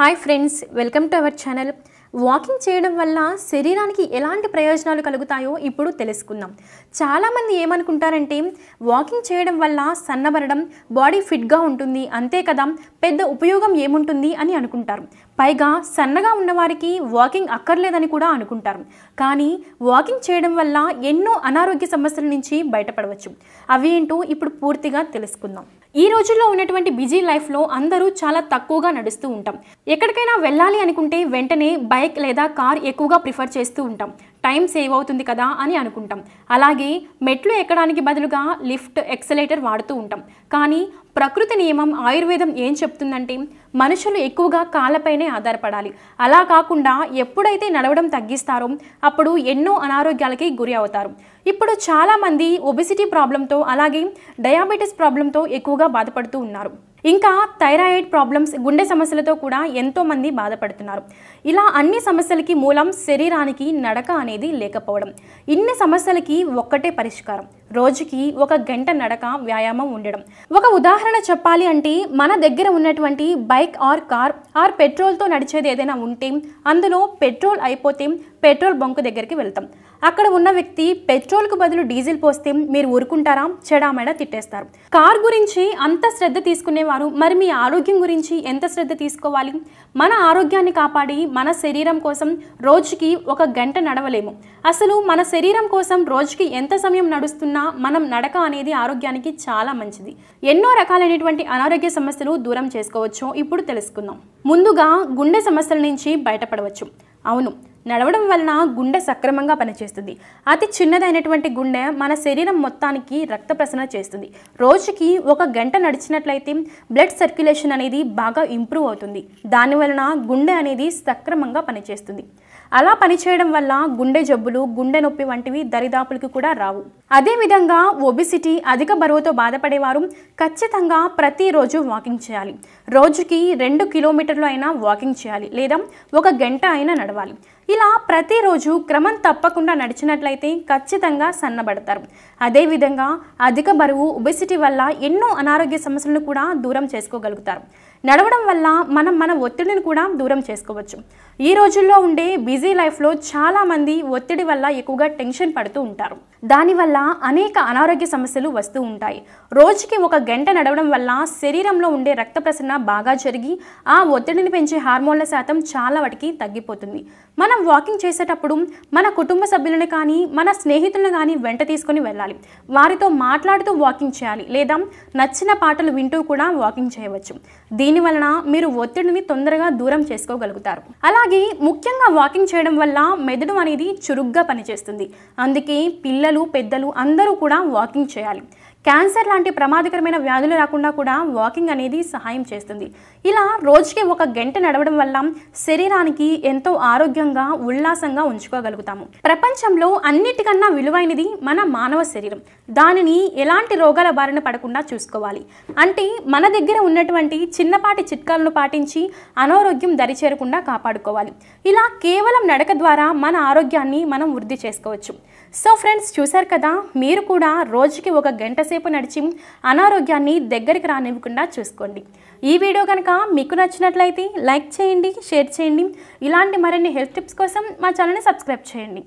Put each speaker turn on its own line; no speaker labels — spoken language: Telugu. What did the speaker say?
hi friends welcome to our channel walking చేయడం వల్ల శరీరానికి ఎలాంటి ప్రయోజనాలు కలుగుతాయో ఇప్పుడు తెలుసుకుందాం చాలామంది ఏమనుకుంటారంటే వాకింగ్ చేయడం వల్ల సన్నబడడం బాడీ ఫిట్గా ఉంటుంది అంతే కదా పెద్ద ఉపయోగం ఏముంటుంది అని అనుకుంటారు పైగా సన్నగా ఉన్నవారికి వాకింగ్ అక్కర్లేదని కూడా అనుకుంటారు కానీ వాకింగ్ చేయడం వల్ల ఎన్నో అనారోగ్య సమస్యల నుంచి బయటపడవచ్చు అవి ఏంటో ఇప్పుడు పూర్తిగా తెలుసుకుందాం ఈ రోజుల్లో ఉన్నటువంటి బిజీ లైఫ్లో అందరూ చాలా తక్కువగా నడుస్తూ ఉంటాం ఎక్కడికైనా వెళ్ళాలి అనుకుంటే వెంటనే బైక్ లేదా కార్ ఎక్కువగా ప్రిఫర్ చేస్తూ ఉంటాం టైం సేవ్ అవుతుంది కదా అని అనుకుంటాం అలాగే మెట్లు ఎక్కడానికి బదులుగా లిఫ్ట్ ఎక్సలేటర్ వాడుతూ ఉంటాం కానీ ప్రకృతి నియమం ఆయుర్వేదం ఏం చెప్తుందంటే మనుషులు ఎక్కువగా కాళ్ళపైనే ఆధారపడాలి అలా కాకుండా ఎప్పుడైతే నడవడం తగ్గిస్తారో అప్పుడు ఎన్నో అనారోగ్యాలకి గురి అవుతారు ఇప్పుడు చాలామంది ఒబెసిటీ ప్రాబ్లంతో అలాగే డయాబెటీస్ ప్రాబ్లంతో ఎక్కువగా బాధపడుతూ ఉన్నారు ఇంకా థైరాయిడ్ ప్రాబ్లమ్స్ గుండె సమస్యలతో కూడా ఎంతోమంది బాధపడుతున్నారు ఇలా అన్ని సమస్యలకి మూలం శరీరానికి నడక అనేది లేకపోవడం ఇన్ని సమస్యలకి ఒక్కటే పరిష్కారం రోజుకి ఒక గంట నడక వ్యాయామం ఉండడం ఒక ఉదాహరణ చెప్పాలి అంటే మన దగ్గర ఉన్నటువంటి బైక్ ఆర్ కార్ ఆర్ పెట్రోల్తో నడిచేది ఏదైనా ఉంటే అందులో పెట్రోల్ అయిపోతే పెట్రోల్ బంక్ దగ్గరికి వెళ్తాం అక్కడ ఉన్న వ్యక్తి పెట్రోల్కు బదులు డీజిల్ పోస్తే మీరు ఊరుకుంటారా చెడామెడ తిట్టేస్తారు కార్ గురించి అంత శ్రద్ధ తీసుకునేవారు మరి మీ ఆరోగ్యం గురించి ఎంత శ్రద్ధ తీసుకోవాలి మన ఆరోగ్యాన్ని కాపాడి మన శరీరం కోసం రోజుకి ఒక గంట నడవలేము అసలు మన శరీరం కోసం రోజుకి ఎంత సమయం నడుస్తున్నా మనం నడక అనేది ఆరోగ్యానికి చాలా మంచిది ఎన్నో రకాలైనటువంటి అనారోగ్య సమస్యలు దూరం చేసుకోవచ్చు ఇప్పుడు తెలుసుకుందాం ముందుగా గుండె సమస్యల నుంచి బయటపడవచ్చు అవును నడవడం వలన గుండె సక్రమంగా పనిచేస్తుంది అతి చిన్నదైనటువంటి గుండె మన శరీరం మొత్తానికి రక్త ప్రసరణ చేస్తుంది రోజుకి ఒక గంట నడిచినట్లయితే బ్లడ్ సర్క్యులేషన్ అనేది బాగా ఇంప్రూవ్ అవుతుంది దాని వలన గుండె అనేది సక్రమంగా పనిచేస్తుంది అలా పనిచేయడం వల్ల గుండె జబ్బులు గుండె నొప్పి వంటివి దరిదాపులకు కూడా రావు అదేవిధంగా ఒబిసిటీ అధిక బరువుతో బాధపడేవారు ఖచ్చితంగా ప్రతిరోజు వాకింగ్ చేయాలి రోజుకి రెండు కిలోమీటర్లు అయినా వాకింగ్ చేయాలి లేదా ఒక గంట అయినా నడవాలి ఇలా ప్రతిరోజు క్రమం తప్పకుండా నడిచినట్లయితే ఖచ్చితంగా సన్నబడతారు అదేవిధంగా అధిక బరువు ఒబిసిటీ వల్ల ఎన్నో అనారోగ్య సమస్యలను కూడా దూరం చేసుకోగలుగుతారు నడవడం వల్ల మనం మన ఒత్తిడిని కూడా దూరం చేసుకోవచ్చు ఈ రోజుల్లో ఉండే బిజీ లైఫ్లో చాలామంది ఒత్తిడి వల్ల ఎక్కువగా టెన్షన్ పడుతూ ఉంటారు దానివల్ల అనేక అనారోగ్య సమస్యలు వస్తూ ఉంటాయి రోజుకి ఒక గంట నడవడం వల్ల శరీరంలో ఉండే రక్త ప్రసరణ బాగా జరిగి ఆ ఒత్తిడిని పెంచే హార్మోన్ల శాతం చాలా వాటికి తగ్గిపోతుంది మనం వాకింగ్ చేసేటప్పుడు మన కుటుంబ సభ్యులను కానీ మన స్నేహితులను కానీ వెంట తీసుకొని వెళ్ళాలి వారితో మాట్లాడుతూ వాకింగ్ చేయాలి లేదా నచ్చిన పాటలు వింటూ కూడా వాకింగ్ చేయవచ్చు దీనివలన మీరు ఒత్తిడిని తొందరగా దూరం చేసుకోగలుగుతారు అలాగే ముఖ్యంగా వాకింగ్ చేయడం వల్ల మెదడు అనేది చురుగ్గా పనిచేస్తుంది అందుకే పిల్లలు పిల్లలు పెద్దలు అందరూ కూడా వాకింగ్ చేయాలి క్యాన్సర్ లాంటి ప్రమాదకరమైన వ్యాధులు రాకుండా కూడా వాకింగ్ అనేది సహాయం చేస్తుంది ఇలా రోజుకి ఒక గంట నడవడం వల్ల శరీరానికి ఎంతో ఆరోగ్యంగా ఉల్లాసంగా ఉంచుకోగలుగుతాము ప్రపంచంలో అన్నిటికన్నా విలువైనది మన మానవ శరీరం దానిని ఎలాంటి రోగాల బారిన పడకుండా చూసుకోవాలి అంటే మన దగ్గర ఉన్నటువంటి చిన్నపాటి చిట్కాలను పాటించి అనారోగ్యం దరిచేరకుండా కాపాడుకోవాలి ఇలా కేవలం నడక ద్వారా మన ఆరోగ్యాన్ని మనం వృద్ధి చేసుకోవచ్చు సో ఫ్రెండ్స్ చూశారు కదా మీరు కూడా రోజుకి ఒక గంట ఎంతసేపు నడిచి అనారోగ్యాన్ని దగ్గరికి రానివ్వకుండా చూసుకోండి ఈ వీడియో కనుక మీకు నచ్చినట్లయితే లైక్ చేయండి షేర్ చేయండి ఇలాంటి మరిన్ని హెల్త్ టిప్స్ కోసం మా ఛానల్ని సబ్స్క్రైబ్ చేయండి